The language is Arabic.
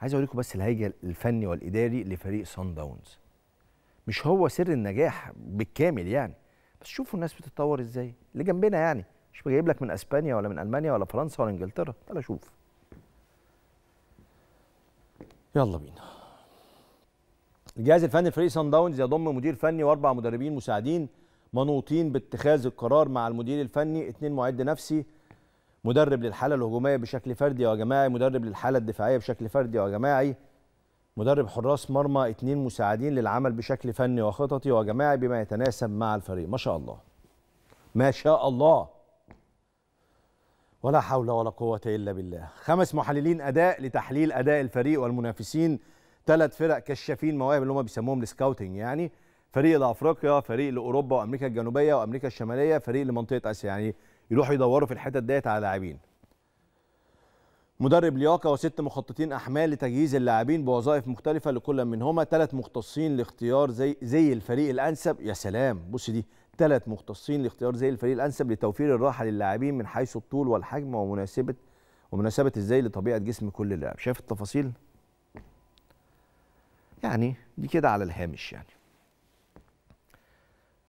عايز اوريكم بس الهيجه الفني والاداري لفريق سان داونز مش هو سر النجاح بالكامل يعني بس شوفوا الناس بتتطور ازاي اللي جنبنا يعني مش جايب لك من اسبانيا ولا من المانيا ولا فرنسا ولا انجلترا تعالى شوف يلا بينا الجهاز الفني لفريق سان داونز يضم مدير فني واربع مدربين مساعدين منوطين باتخاذ القرار مع المدير الفني اثنين معد نفسي مدرب للحاله الهجوميه بشكل فردي وجماعي مدرب للحاله الدفاعيه بشكل فردي وجماعي مدرب حراس مرمى اثنين مساعدين للعمل بشكل فني وخططي وجماعي بما يتناسب مع الفريق ما شاء الله ما شاء الله ولا حول ولا قوة إلا بالله خمس محللين أداء لتحليل أداء الفريق والمنافسين ثلاث فرق كشافين مواهب اللي هم بيسموهم السكاوتنج يعني فريق لأفريقيا فريق لأوروبا وأمريكا الجنوبية وأمريكا الشمالية فريق لمنطقة آسيا يعني يروحوا يدوروا في الحتت ديت على لاعبين مدرب لياقه وست مخططين احمال لتجهيز اللاعبين بوظائف مختلفه لكل منهما ثلاث مختصين لاختيار زي زي الفريق الانسب يا سلام بص دي ثلاث مختصين لاختيار زي الفريق الانسب لتوفير الراحه للاعبين من حيث الطول والحجم ومناسبه ومناسبه الزي لطبيعه جسم كل لاعب شايف التفاصيل يعني دي كده على الهامش يعني